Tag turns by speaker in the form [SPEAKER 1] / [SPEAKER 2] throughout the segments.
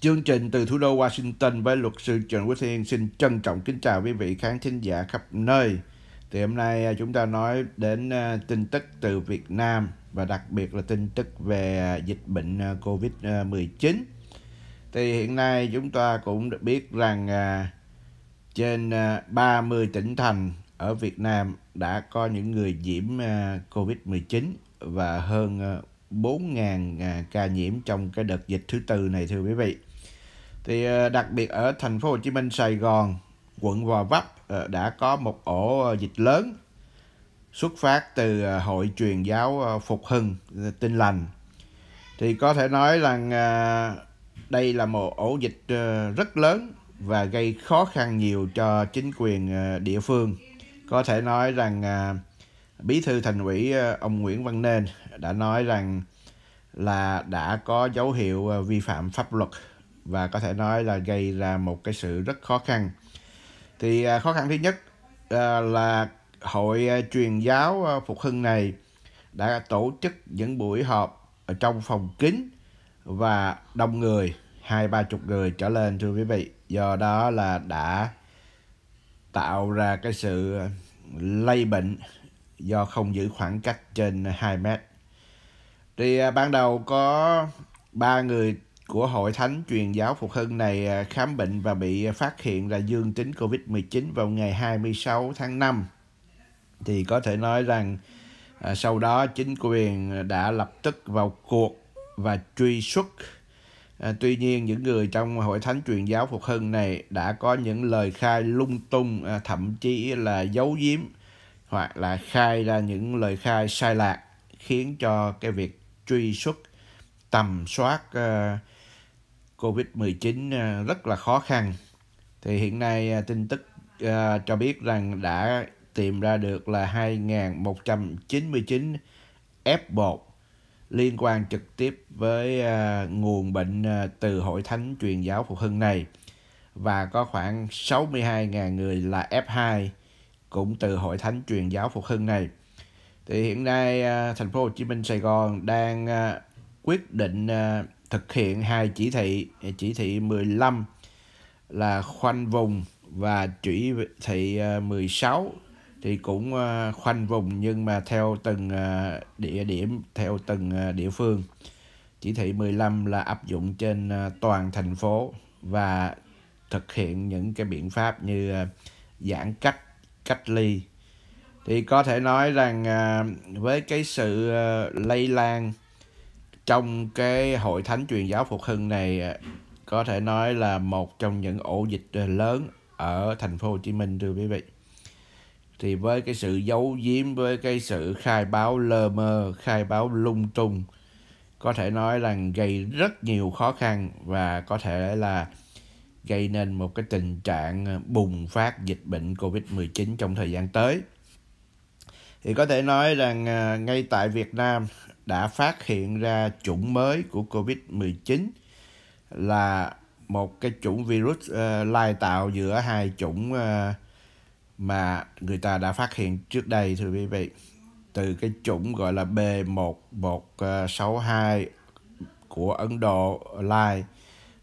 [SPEAKER 1] Chương trình từ thủ đô Washington với luật sư Trần Quốc Thiên xin trân trọng kính chào quý vị khán thính giả khắp nơi. Thì hôm nay à, chúng ta nói đến à, tin tức từ Việt Nam và đặc biệt là tin tức về à, dịch bệnh COVID-19. Thì hiện nay chúng ta cũng được biết rằng trên 30 tỉnh thành ở Việt Nam đã có những người nhiễm COVID-19 và hơn 4.000 ca nhiễm trong cái đợt dịch thứ tư này thưa quý vị thì ờ, đặc biệt ở thành phố Hồ Chí Minh, Sài Gòn, quận Gò Vấp ờ, đã có một ổ ờ, dịch lớn xuất phát từ hội truyền giáo Phục Hưng tinh Lành. Thì có thể nói rằng đây là một ổ dịch rất lớn và gây khó khăn nhiều cho chính quyền địa phương. Có thể nói rằng Bí thư thành ủy ông Nguyễn Văn Nên đã nói rằng là đã có dấu hiệu vi phạm pháp luật và có thể nói là gây ra một cái sự rất khó khăn thì à, khó khăn thứ nhất à, là hội à, truyền giáo phục hưng này đã tổ chức những buổi họp ở trong phòng kín và đông người hai ba chục người trở lên thưa quý vị do đó là đã tạo ra cái sự lây bệnh do không giữ khoảng cách trên 2 mét thì ban đầu có ba người của Hội Thánh Truyền giáo Phục Hưng này à, khám bệnh và bị phát hiện là dương tính COVID-19 vào ngày 26 tháng 5. Thì có thể nói rằng à, sau đó chính quyền đã lập tức vào cuộc và truy xuất. À, tuy nhiên những người trong Hội Thánh Truyền giáo Phục Hưng này đã có những lời khai lung tung, à, thậm chí là giấu giếm hoặc là khai ra những lời khai sai lạc khiến cho cái việc truy xuất tầm soát uh, COVID-19 à, rất là khó khăn. Thì hiện nay à, tin tức uh, cho biết rằng đã tìm ra được là 2.199 F1 liên quan trực tiếp với uh, nguồn bệnh uh, từ hội thánh truyền giáo phục hưng này và có khoảng 62.000 người là F2 cũng từ hội thánh truyền giáo phục hưng này. Thì hiện nay uh, thành phố Hồ Chí Minh Sài Gòn đang uh, quyết định uh, thực hiện hai chỉ thị chỉ thị 15 là khoanh vùng và chỉ thị 16 à, thì cũng à, khoanh vùng nhưng mà theo từng à, địa điểm theo từng địa phương chỉ thị 15 là áp dụng trên toàn thành phố và thực hiện những cái biện pháp như giãn cách cách ly thì có thể nói rằng với cái sự lây lan trong cái hội thánh truyền giáo phục hưng này à, có thể nói là một trong những ổ dịch lớn ở thành phố Hồ Chí Minh thưa quý vị. Thì với cái sự giấu giếm với cái sự khai báo lơ mơ, khai báo lung tung có thể nói là gây rất nhiều khó khăn và có thể là gây nên một cái tình trạng à, bùng phát dịch bệnh Covid-19 trong thời gian tới. Thì có thể nói rằng à, ngay tại Việt Nam đã phát hiện ra chủng mới của COVID-19 là một cái chủng virus uh, lai tạo giữa hai chủng uh, mà người ta đã phát hiện trước đây thưa quý vị từ cái chủng gọi là B1162 của Ấn Độ lai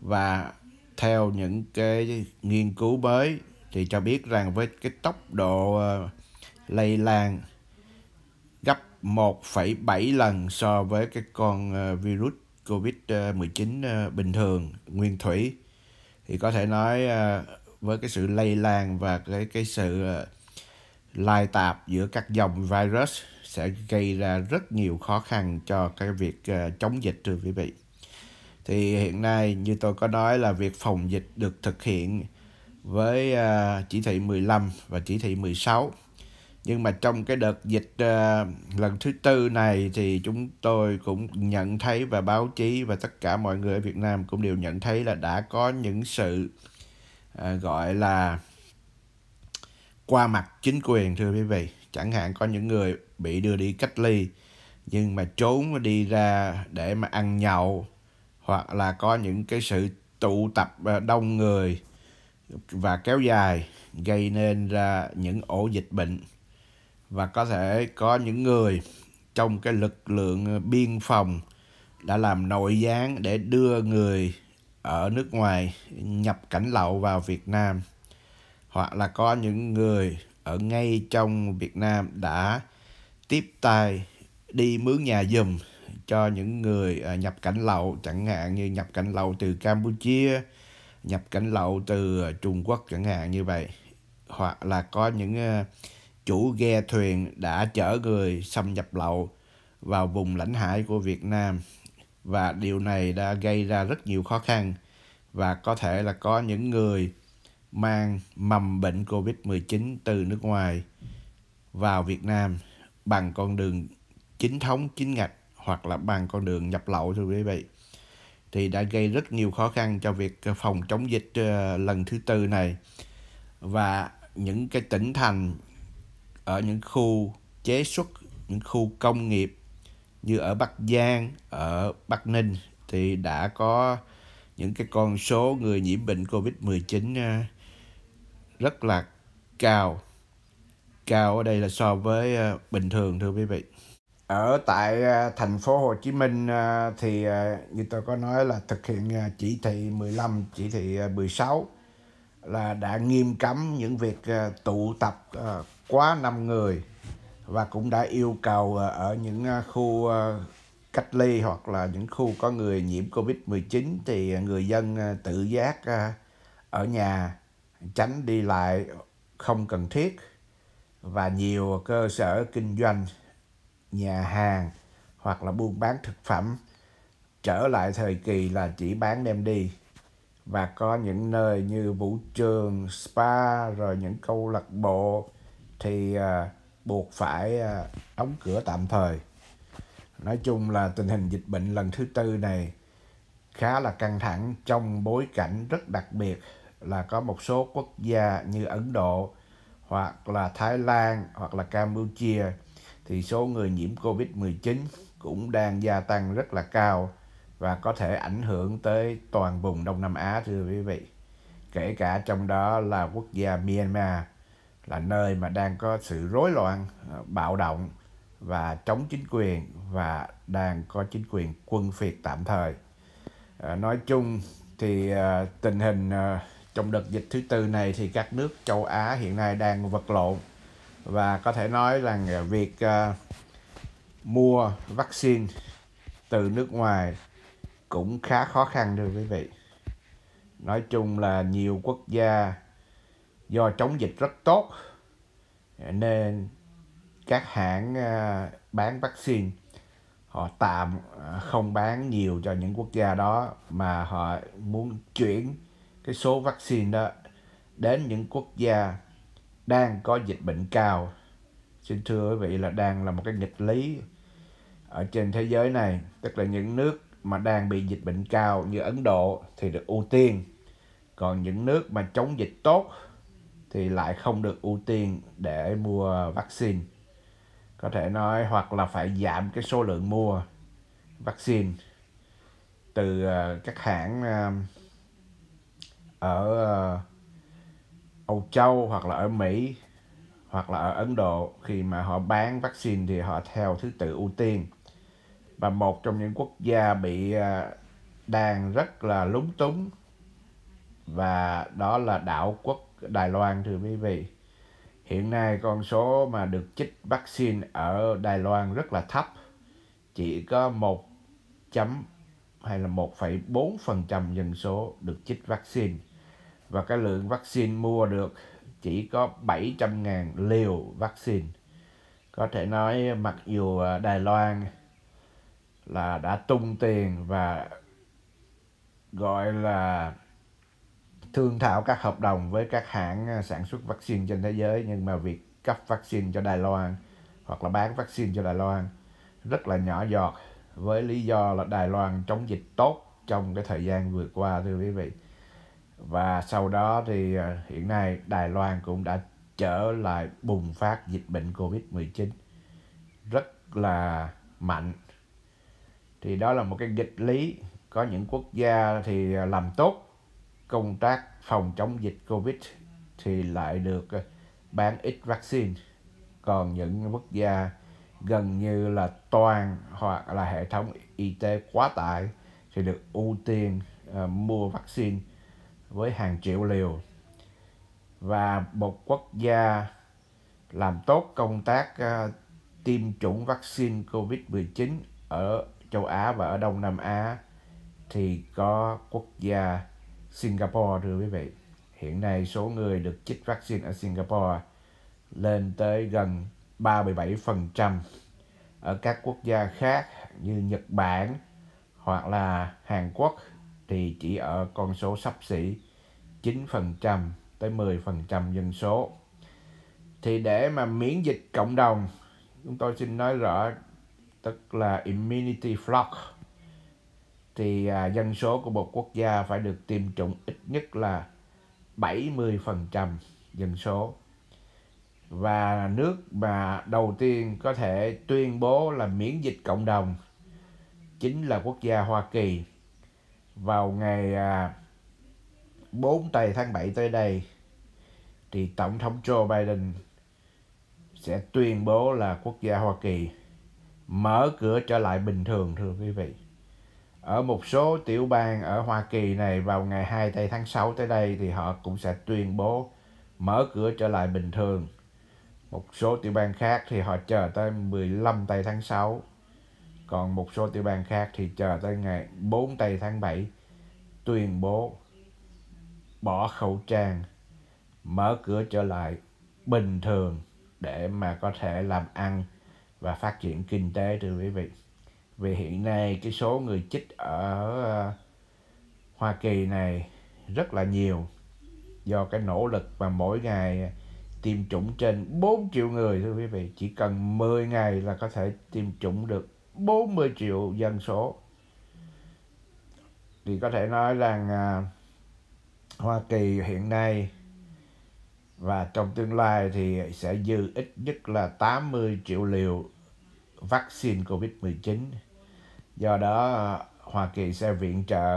[SPEAKER 1] và theo những cái nghiên cứu mới thì cho biết rằng với cái tốc độ uh, lây lan 1,7 lần so với cái con ờ, virus COVID-19 ờ, bình thường nguyên thủy thì có thể nói ờ, với cái sự lây lan và cái cái sự lai tạp giữa các dòng virus sẽ gây ra rất nhiều khó khăn cho cái việc chống dịch thưa quý vị. Thì hiện nay như tôi có nói là việc phòng dịch được thực hiện với chỉ thị 15 và chỉ thị 16 nhưng mà trong cái đợt dịch uh, lần thứ tư này thì chúng tôi cũng nhận thấy và báo chí và tất cả mọi người ở Việt Nam cũng đều nhận thấy là đã có những sự uh, gọi là qua mặt chính quyền thưa quý vị chẳng hạn có những người bị đưa đi cách ly nhưng mà trốn đi ra để mà ăn nhậu hoặc là có những cái sự tụ tập ờ, đông người và kéo dài gây nên ra những ổ dịch bệnh và có thể có những người trong cái lực lượng biên phòng đã làm nội gián để đưa người ở nước ngoài nhập cảnh lậu vào Việt Nam hoặc là có những người ở ngay trong Việt Nam đã tiếp tay đi mướn nhà dùm cho những người à, nhập cảnh lậu chẳng hạn như nhập cảnh lậu từ Campuchia nhập cảnh lậu từ à, Trung Quốc chẳng hạn như vậy hoặc là có những à, chủ ghe thuyền đã chở người xâm nhập lậu vào vùng lãnh hải của Việt Nam và điều này đã gây ra rất nhiều khó khăn và có thể là có những người mang mầm bệnh COVID-19 từ nước ngoài vào Việt Nam bằng con đường chính thống chính ngạch hoặc là bằng con đường nhập lậu thưa quý vị thì đã gây rất nhiều khó khăn cho việc phòng chống dịch ờ, lần thứ tư này và những cái tỉnh thành ở những khu chế xuất những khu công nghiệp như ở Bắc Giang, ở Bắc Ninh thì đã có những cái con số người nhiễm bệnh Covid-19 ờ, rất là cao. Cao ở đây là so với ờ, bình thường thưa quý vị. Ở tại ờ, thành phố Hồ Chí Minh thì như tôi có nói là thực hiện chỉ thị 15, chỉ thị 16 là đã nghiêm cấm những việc tụ tập quá 5 người và cũng đã yêu cầu ờ, ở những ờ, khu ờ, cách ly hoặc là những khu có người nhiễm Covid-19 thì người dân tự giác ở nhà tránh đi lại không cần thiết và nhiều cơ sở kinh doanh, nhà hàng hoặc là buôn bán thực phẩm trở lại thời kỳ là chỉ bán đem đi và có những nơi như vũ trường, spa rồi những câu lạc bộ thì à, buộc phải à, đóng cửa tạm thời nói chung là tình hình dịch bệnh lần thứ tư này khá là căng thẳng trong bối cảnh rất đặc biệt là có một số quốc gia như ấn độ hoặc là thái lan hoặc là campuchia thì số người nhiễm covid 19 cũng đang gia tăng rất là cao và có thể ảnh hưởng tới toàn vùng Đông Nam Á thưa quý vị. Kể cả trong đó là quốc gia Myanmar là nơi mà đang có sự rối loạn, ờ, bạo động và chống chính quyền và đang có chính quyền quân phiệt tạm thời. Ờ, nói chung thì ờ, tình hình trong đợt dịch thứ tư này thì các nước châu Á hiện nay đang vật lộn và có thể nói rằng việc mua vaccine từ nước ngoài cũng khá khó khăn thưa quý vị. Nói chung là nhiều quốc gia do chống dịch rất tốt nên các hãng à, bán vaccine họ tạm à, không bán nhiều cho những quốc gia đó mà họ muốn chuyển cái số vaccine đó đến những quốc gia đang có dịch bệnh cao xin thưa quý vị là đang là một cái nghịch lý ở trên thế giới này tức là những nước mà đang bị dịch bệnh cao như Ấn Độ thì được ưu tiên còn những nước mà chống dịch tốt thì lại không được ưu tiên để mua vaccine có thể nói hoặc là phải giảm cái số lượng mua vaccine từ ờ, các hãng ờ, ở ờ, Âu Châu hoặc là ở Mỹ hoặc là ở Ấn Độ khi mà họ bán vaccine thì họ theo thứ tự ưu tiên và một trong những quốc gia bị đang rất là lúng túng và đó là đảo quốc Đài Loan thưa quý vị. Hiện nay con số mà được chích vaccine ở Đài Loan rất là thấp, chỉ có 1 chấm hay là 1,4% dân số được chích vaccine và cái lượng vaccine mua được chỉ có 700.000 liều vaccine. Có thể nói mặc dù Đài Loan là đã tung tiền và gọi là thương thảo các hợp đồng với các hãng à, sản xuất vaccine trên thế giới nhưng mà việc cấp vaccine cho Đài Loan hoặc là bán vaccine cho Đài Loan rất là nhỏ giọt với lý do là Đài Loan chống dịch tốt trong cái thời gian vừa qua thưa quý vị và sau đó thì à, hiện nay Đài Loan cũng đã trở lại bùng phát dịch bệnh Covid-19 rất là mạnh thì đó là một cái nghịch lý có những quốc gia thì à, làm tốt công tác phòng chống dịch Covid thì lại được ờ, bán ít vaccine. Còn những quốc gia gần như là toàn hoặc là hệ thống y tế quá tải thì được ưu tiên uh, mua vaccine với hàng triệu liều. Và một quốc gia làm tốt công tác uh, tiêm chủng vaccine COVID-19 ở châu Á và ở Đông Nam Á thì có quốc gia Singapore thưa quý vị. Hiện nay số người được chích vaccine ở Singapore lên tới gần 37%. Ở các quốc gia khác như Nhật Bản hoặc là Hàn Quốc thì chỉ ở con số sắp xỉ 9% tới 10% dân số. Thì để mà miễn dịch cộng đồng, chúng tôi xin nói rõ tức là immunity flock thì à, dân số của một quốc gia phải được tiêm chủng ít nhất là 70% dân số. Và nước mà đầu tiên có thể tuyên bố là miễn dịch cộng đồng chính là quốc gia Hoa Kỳ. Vào ngày à, 4 tây tháng 7 tới đây thì Tổng thống Joe Biden sẽ tuyên bố là quốc gia Hoa Kỳ mở cửa trở lại bình thường thưa quý vị ở một số tiểu bang ở Hoa Kỳ này vào ngày 2 tây tháng 6 tới đây thì họ cũng sẽ tuyên bố mở cửa trở lại bình thường. Một số tiểu bang khác thì họ chờ tới 15 tây tháng 6. Còn một số tiểu bang khác thì chờ tới ngày 4 tây tháng 7 tuyên bố bỏ khẩu trang, mở cửa trở lại bình thường để mà có thể làm ăn và phát triển kinh tế thưa quý vị vì hiện nay cái số người chích ở ờ, Hoa Kỳ này rất là nhiều do cái nỗ lực và mỗi ngày tiêm chủng trên 4 triệu người thưa quý vị chỉ cần 10 ngày là có thể tiêm chủng được 40 triệu dân số thì có thể nói rằng à, Hoa Kỳ hiện nay và trong tương lai thì sẽ dư ít nhất là 80 triệu liều vaccine COVID-19 Do đó, ờ, Hoa Kỳ sẽ viện trợ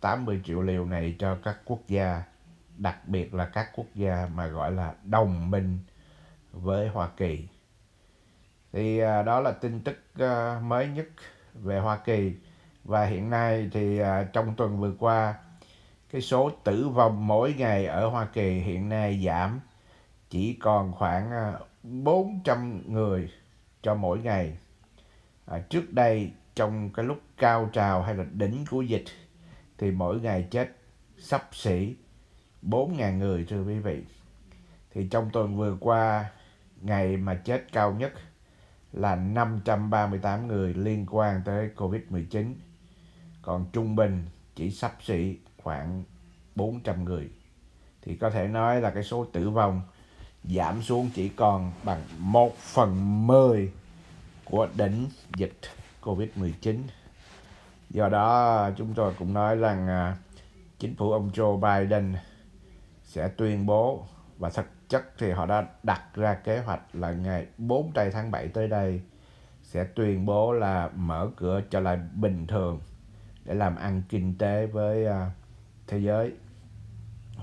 [SPEAKER 1] 80 ờ, triệu liều này cho các quốc gia, đặc biệt là các quốc gia mà gọi là đồng minh với Hoa Kỳ. Thì ờ, đó là tin tức mới nhất về Hoa Kỳ. Và hiện nay thì trong tuần vừa qua, cái số tử vong mỗi ngày ở Hoa Kỳ hiện nay giảm chỉ còn khoảng 400 người cho mỗi ngày. À, trước đây trong cái lúc cao trào hay là đỉnh của dịch thì mỗi ngày chết sắp xỉ 4.000 người thưa quý vị. Thì trong tuần vừa qua ngày mà chết cao nhất là 538 người liên quan tới Covid-19. Còn trung bình chỉ sắp xỉ khoảng 400 người. Thì có thể nói là cái số tử vong giảm xuống chỉ còn bằng 1 phần 10 của đỉnh dịch. Covid-19. Do đó, chúng tôi cũng nói rằng à, chính phủ ông Joe Biden sẽ tuyên bố và thực chất thì họ đã đặt ra kế hoạch là ngày 4 tây tháng 7 tới đây sẽ tuyên bố là mở cửa trở lại bình thường để làm ăn kinh tế với à, thế giới.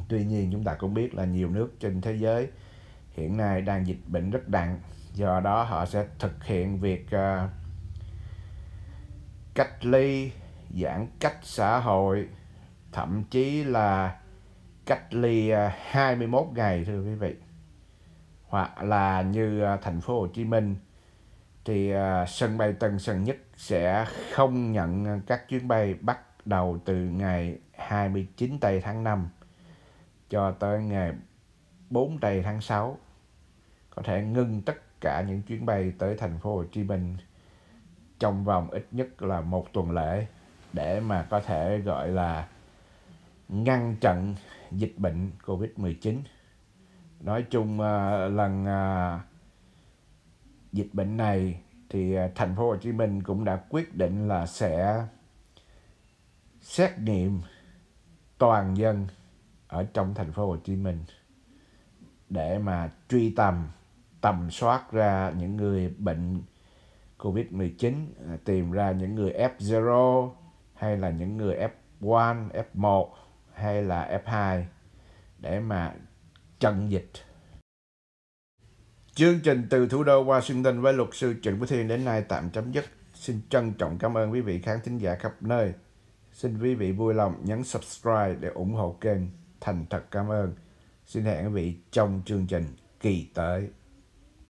[SPEAKER 1] Tuy nhiên chúng ta cũng biết là nhiều nước trên thế giới hiện nay đang dịch bệnh rất nặng, do đó họ sẽ thực hiện việc uh, cách ly giãn cách xã hội thậm chí là cách ly 21 à, ngày thưa quý vị hoặc là như à, thành phố Hồ Chí Minh thì à, sân bay Tân Sơn Nhất sẽ không nhận các chuyến bay bắt đầu từ ngày 29 tây tháng 5 cho tới ngày 4 tây tháng 6 có thể ngưng tất cả những chuyến bay tới thành phố Hồ Chí Minh trong vòng ít nhất là một tuần lễ để mà có thể gọi là ngăn chặn dịch bệnh Covid-19. Nói chung ờ, lần ờ, dịch bệnh này thì ờ, thành phố Hồ Chí Minh cũng đã quyết định là sẽ xét nghiệm toàn dân ở trong thành phố Hồ Chí Minh để mà truy tầm tầm soát ra những người bệnh COVID-19 à, tìm ra những người F0 hay là những người F1, F1 hay là F2 để mà chặn dịch. Chương trình từ thủ đô Washington với luật sư Trịnh Phú Thiên đến nay tạm chấm dứt. Xin trân trọng cảm ơn quý vị khán thính giả khắp nơi. Xin quý vị vui lòng nhấn subscribe để ủng hộ kênh. Thành thật cảm ơn. Xin hẹn quý vị trong chương trình kỳ tới.